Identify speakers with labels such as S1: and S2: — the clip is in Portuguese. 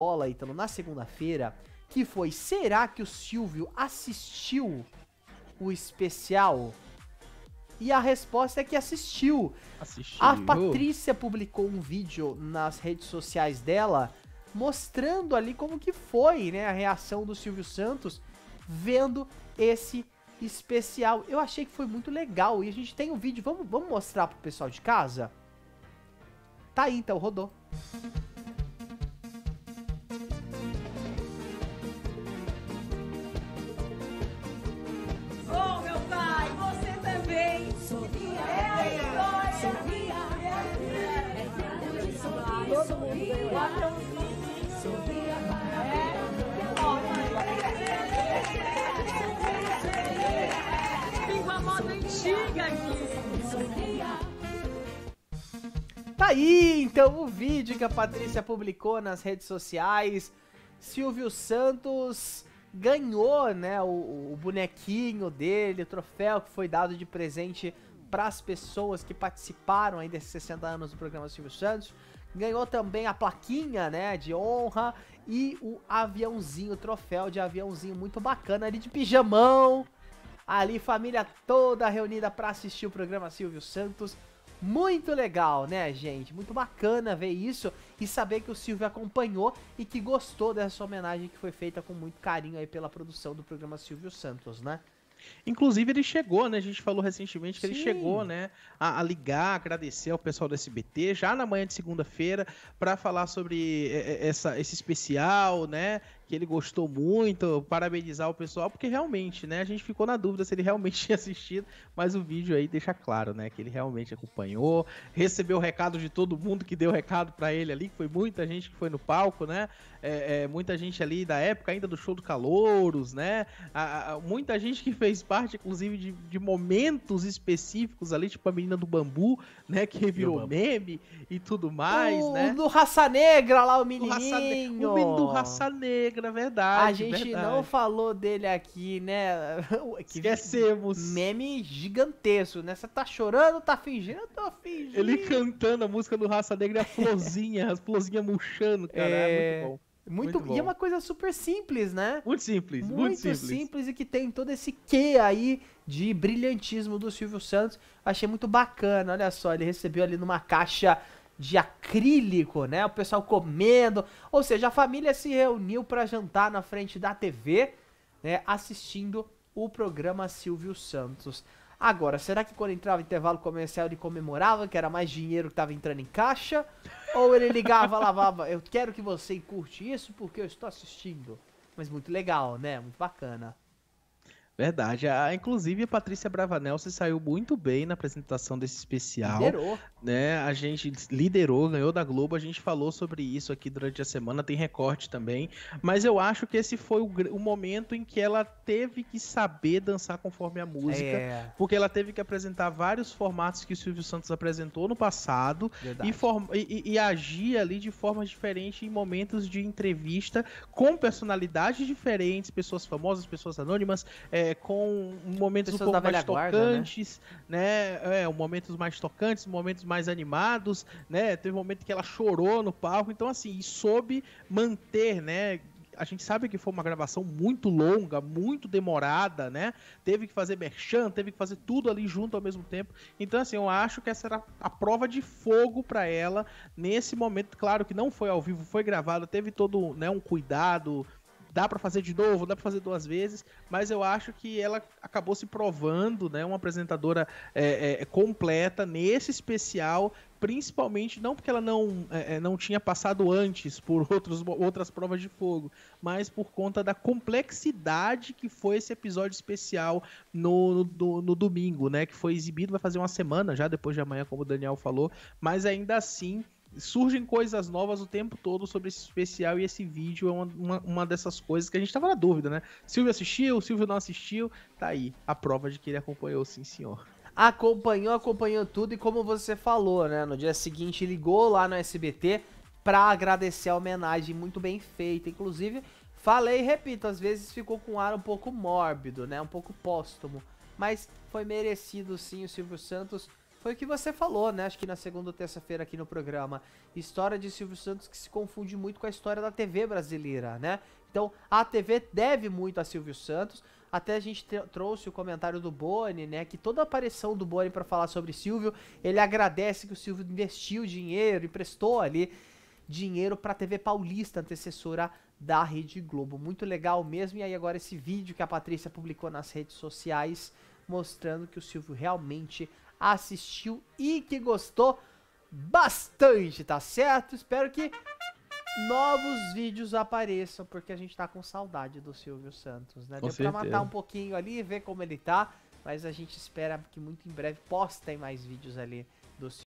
S1: bola, Ítalo, na segunda-feira, que foi, será que o Silvio assistiu o especial? E a resposta é que assistiu.
S2: Assistiu. A Patrícia
S1: publicou um vídeo nas redes sociais dela, mostrando ali como que foi, né, a reação do Silvio Santos vendo esse especial. Eu achei que foi muito legal e a gente tem um vídeo, vamos, vamos mostrar pro pessoal de casa? Tá aí então, rodou. todo mundo ganhou. Tá aí então o vídeo que a Patrícia publicou nas redes sociais. Silvio Santos ganhou, né, o, o bonequinho dele, o troféu que foi dado de presente para as pessoas que participaram aí desses 60 anos do programa Silvio Santos ganhou também a plaquinha, né, de honra e o aviãozinho, o troféu de aviãozinho muito bacana ali de pijamão. Ali família toda reunida para assistir o programa Silvio Santos. Muito legal, né, gente? Muito bacana ver isso e saber que o Silvio acompanhou e que gostou dessa homenagem que foi feita com muito carinho aí pela produção do programa Silvio Santos, né?
S2: Inclusive, ele chegou, né? A gente falou recentemente que Sim. ele chegou, né? A, a, ligar, agradecer ao pessoal do SBT já na manhã de segunda-feira para falar sobre eh, eh, essa, esse especial, né? que ele gostou muito, parabenizar o pessoal, porque realmente, né, a gente ficou na dúvida se ele realmente tinha assistido, mas o vídeo aí deixa claro, né, que ele realmente acompanhou, recebeu o recado de todo mundo que deu recado para ele ali, que foi muita gente que foi no palco, né, é, é, muita gente ali da época ainda do show do Calouros, né, a, a, muita gente que fez parte, inclusive, de, de, momentos específicos ali, tipo a menina do bambu, né, que virou meme e tudo mais, o, né. O do Raça Negra lá, o menininho. O, raça, o menino do Raça Negra Negra, é verdade. A gente verdade. não falou dele aqui, né? Que Esquecemos.
S1: Meme gigantesco, né? Você tá chorando, tá fingindo? Eu tô
S2: fingindo. Ele cantando a música do Raça Negra e a florzinha, as florzinhas murchando, cara. É... é muito bom. Muito, muito e é uma coisa super simples, né? Muito simples, muito, muito simples. simples. e que tem todo esse
S1: quê aí de brilhantismo do Silvio Santos. Achei muito bacana, olha só, ele recebeu ali numa caixa de acrílico, né? O pessoal comendo. Ou seja, a família se reuniu para jantar na frente da TV, né? Assistindo o programa Silvio Santos. Agora, será que quando entrava intervalo comercial ele comemorava que era mais dinheiro que estava entrando em caixa? Ou ele ligava, lavava, eu quero que você curte isso porque eu estou assistindo. Mas muito legal, né? Muito bacana.
S2: Verdade. A, ah, inclusive, a Patrícia Bravanel se saiu muito bem na apresentação desse especial. Liderou. Né? A gente liderou, ganhou da Globo. A gente falou sobre isso aqui durante a semana, tem recorte também. Mas eu acho que esse foi o, o momento em que ela teve que saber dançar conforme a música. É. Porque ela teve que apresentar vários formatos que o Silvio Santos apresentou no passado e, form, e, e agir ali de forma diferente em momentos de entrevista com personalidades diferentes, pessoas famosas, pessoas anônimas. É, é, com momentos Pessoas um pouco mais guarda, né? tocantes, né? né? É, momentos mais tocantes, momentos mais animados, né? Teve um momento que ela chorou no palco, então assim, soube manter, né? a gente sabe que foi uma gravação muito longa, muito demorada, né? Teve que fazer merchan, teve que fazer tudo ali junto ao mesmo tempo. Então, assim, eu acho que essa era a prova de fogo para ela nesse momento. Claro que não foi ao vivo, foi gravado, teve todo né, um cuidado, dá para fazer de novo, dá para fazer duas vezes, mas eu acho que ela acabou se provando, né, uma apresentadora é, é, completa nesse especial principalmente não porque ela não, é, é não tinha passado antes por outros, outras provas de fogo, mas por conta da complexidade que foi esse episódio especial no, no, no, domingo, né? Que foi exibido, vai fazer uma semana já, depois de amanhã, como o Daniel falou, mas ainda assim surgem coisas novas o tempo todo sobre esse especial e esse vídeo é uma, uma, uma dessas coisas que a gente tava na dúvida, né? Silvio assistiu, Silvio não assistiu, tá aí a prova de que ele acompanhou, sim, senhor.
S1: Acompanhou, acompanhou tudo e como você falou, né? No dia seguinte ligou lá no SBT pra agradecer a homenagem muito bem feita. Inclusive, falei e repito, às vezes ficou com um ar um pouco mórbido, né? Um pouco póstumo. Mas foi merecido sim o Silvio Santos foi o que você falou, né? Acho que na segunda ou terça-feira aqui no programa. História de Silvio Santos que se confunde muito com a história da TV brasileira, né? Então, a TV deve muito a Silvio Santos. Até a gente trouxe o comentário do Boni, né? Que toda a aparição do Boni para falar sobre Silvio, ele agradece que o Silvio investiu dinheiro, e prestou ali dinheiro para a TV Paulista, antecessora da Rede Globo. Muito legal mesmo. E aí, agora, esse vídeo que a Patrícia publicou nas redes sociais mostrando que o Silvio realmente assistiu e que gostou bastante, tá certo? Espero que novos vídeos apareçam, porque a gente tá com saudade do Silvio Santos, né? Com Deu certeza. pra matar um pouquinho ali, ver como ele tá, mas a gente espera que muito em breve postem mais vídeos ali do Silvio